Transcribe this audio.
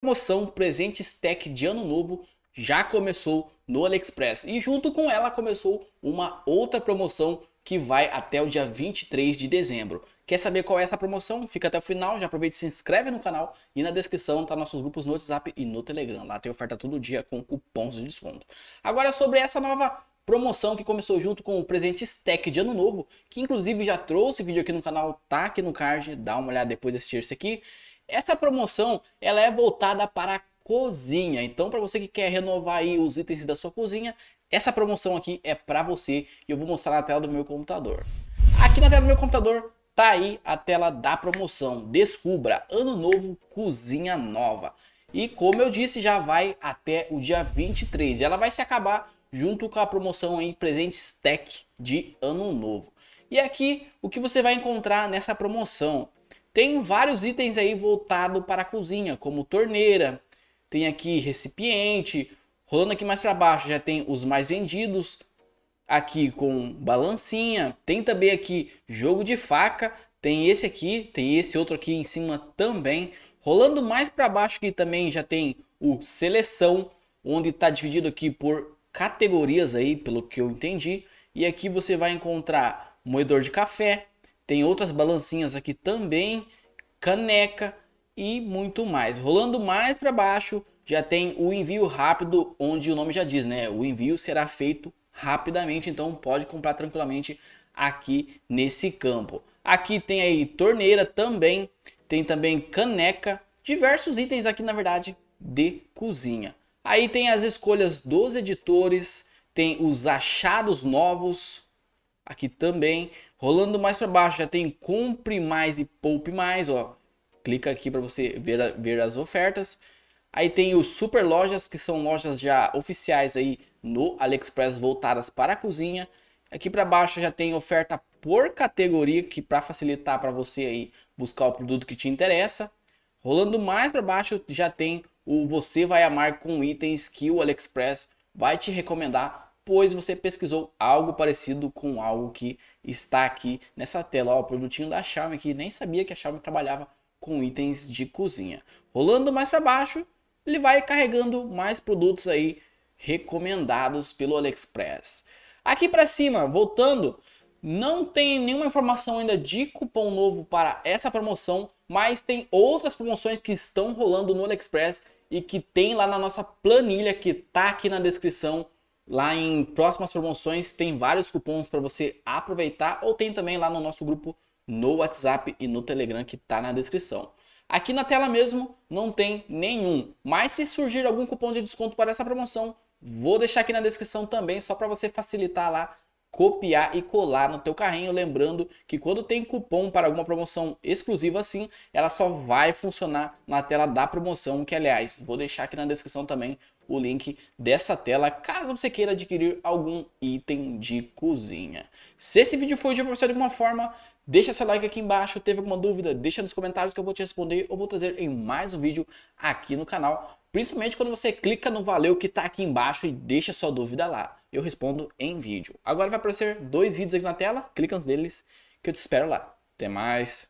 promoção Presentes Tech de Ano Novo já começou no AliExpress e junto com ela começou uma outra promoção que vai até o dia 23 de dezembro. Quer saber qual é essa promoção? Fica até o final, já aproveita e se inscreve no canal e na descrição tá nossos grupos no WhatsApp e no Telegram. Lá tem oferta todo dia com cupons de desconto. Agora sobre essa nova promoção que começou junto com o Presentes Tech de Ano Novo, que inclusive já trouxe vídeo aqui no canal, tá aqui no card, dá uma olhada depois de assistir esse aqui. Essa promoção ela é voltada para a cozinha. Então, para você que quer renovar aí os itens da sua cozinha, essa promoção aqui é para você e eu vou mostrar na tela do meu computador. Aqui na tela do meu computador tá aí a tela da promoção. Descubra Ano Novo Cozinha Nova. E como eu disse, já vai até o dia 23. E ela vai se acabar junto com a promoção aí Presentes Tech de Ano Novo. E aqui o que você vai encontrar nessa promoção? Tem vários itens aí voltado para a cozinha, como torneira, tem aqui recipiente, rolando aqui mais para baixo já tem os mais vendidos, aqui com balancinha, tem também aqui jogo de faca, tem esse aqui, tem esse outro aqui em cima também. Rolando mais para baixo aqui também já tem o seleção, onde está dividido aqui por categorias aí, pelo que eu entendi. E aqui você vai encontrar moedor de café, tem outras balancinhas aqui também, caneca e muito mais. Rolando mais para baixo, já tem o envio rápido, onde o nome já diz, né? O envio será feito rapidamente, então pode comprar tranquilamente aqui nesse campo. Aqui tem aí torneira também, tem também caneca, diversos itens aqui na verdade de cozinha. Aí tem as escolhas dos editores, tem os achados novos, Aqui também, rolando mais para baixo, já tem compre mais e poupe mais, ó. Clica aqui para você ver, ver as ofertas. Aí tem os super lojas, que são lojas já oficiais aí no AliExpress voltadas para a cozinha. Aqui para baixo já tem oferta por categoria, que para facilitar para você aí buscar o produto que te interessa. Rolando mais para baixo já tem o você vai amar com itens que o AliExpress vai te recomendar pois você pesquisou algo parecido com algo que está aqui nessa tela. Ó, o produtinho da Xiaomi que nem sabia que a Xiaomi trabalhava com itens de cozinha. Rolando mais para baixo, ele vai carregando mais produtos aí recomendados pelo AliExpress. Aqui para cima, voltando, não tem nenhuma informação ainda de cupom novo para essa promoção, mas tem outras promoções que estão rolando no AliExpress e que tem lá na nossa planilha que tá aqui na descrição Lá em próximas promoções tem vários cupons para você aproveitar ou tem também lá no nosso grupo no WhatsApp e no Telegram que está na descrição. Aqui na tela mesmo não tem nenhum, mas se surgir algum cupom de desconto para essa promoção, vou deixar aqui na descrição também só para você facilitar lá copiar e colar no teu carrinho, lembrando que quando tem cupom para alguma promoção exclusiva assim, ela só vai funcionar na tela da promoção, que aliás, vou deixar aqui na descrição também o link dessa tela, caso você queira adquirir algum item de cozinha. Se esse vídeo foi útil para você de alguma forma, deixa seu like aqui embaixo, teve alguma dúvida, deixa nos comentários que eu vou te responder ou vou trazer em mais um vídeo aqui no canal, principalmente quando você clica no valeu que está aqui embaixo e deixa sua dúvida lá eu respondo em vídeo. Agora vai aparecer dois vídeos aqui na tela, clica neles que eu te espero lá. Até mais!